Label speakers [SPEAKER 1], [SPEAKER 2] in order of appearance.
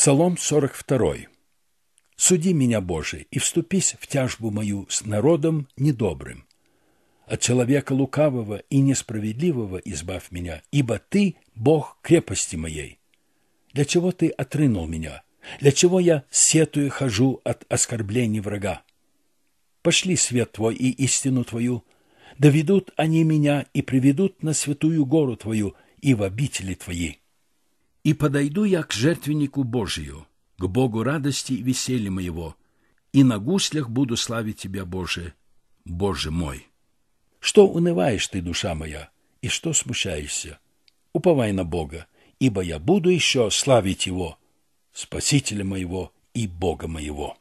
[SPEAKER 1] Псалом 42. «Суди меня, Боже, и вступись в тяжбу мою с народом недобрым. От человека лукавого и несправедливого избавь меня, ибо Ты – Бог крепости моей. Для чего Ты отрынул меня? Для чего я сетую хожу от оскорблений врага? Пошли свет Твой и истину Твою. Доведут они меня и приведут на святую гору Твою и в обители Твои». И подойду я к жертвеннику Божию, к Богу радости и веселья моего, и на гуслях буду славить Тебя, Боже, Боже мой. Что унываешь ты, душа моя, и что смущаешься? Уповай на Бога, ибо я буду еще славить Его, Спасителя моего и Бога моего.